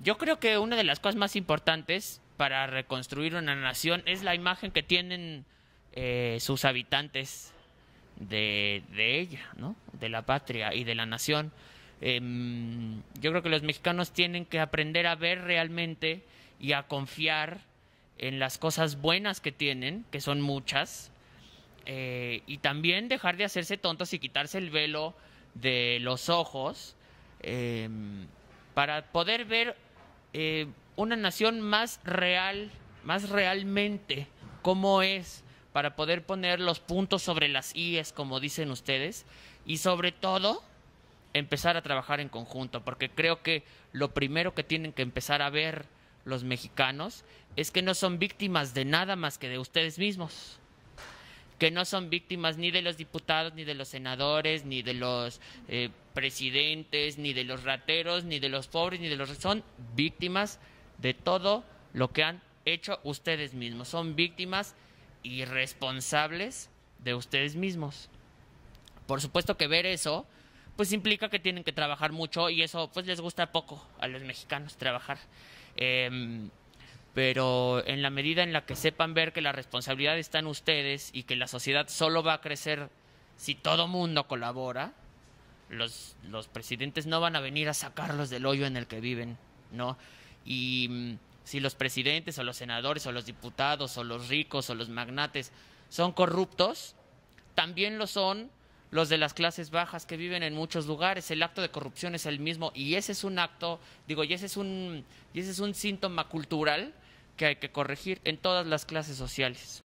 Yo creo que una de las cosas más importantes para reconstruir una nación es la imagen que tienen eh, sus habitantes de, ella, ¿no? De la patria y de la nación. Em, yo creo que los mexicanos tienen que aprender a ver realmente y a confiar en las cosas buenas que tienen, que son muchas, eh, y también dejar de hacerse tontos y quitarse el velo de los ojos em, para poder ver eh, una nación más real, más realmente cómo es, para poder poner los puntos sobre las IES, como dicen ustedes, y sobre todo empezar a trabajar en conjunto, porque creo que lo primero que tienen que empezar a ver los mexicanos es que no son víctimas de nada más que de ustedes mismos que no son víctimas ni de los diputados, ni de los senadores, ni de los eh, presidentes, ni de los rateros, ni de los pobres, ni de los... Son víctimas de todo lo que han hecho ustedes mismos. Son víctimas irresponsables de ustedes mismos. Por supuesto que ver eso, pues implica que tienen que trabajar mucho y eso pues les gusta poco a los mexicanos trabajar. Em, pero en la medida en la que sepan ver que la responsabilidad está en ustedes y que la sociedad solo va a crecer si todo mundo colabora, los, presidentes no van a venir a sacarlos del hoyo en el que viven, ¿no? Y mm, si los presidentes o los senadores o los diputados o los ricos o los magnates son corruptos, también lo son los de las clases bajas que viven en muchos lugares. El acto de corrupción es el mismo y ese es un acto, digo, y ese es un, y ese es un síntoma cultural que hay que corregir en todas las clases sociales.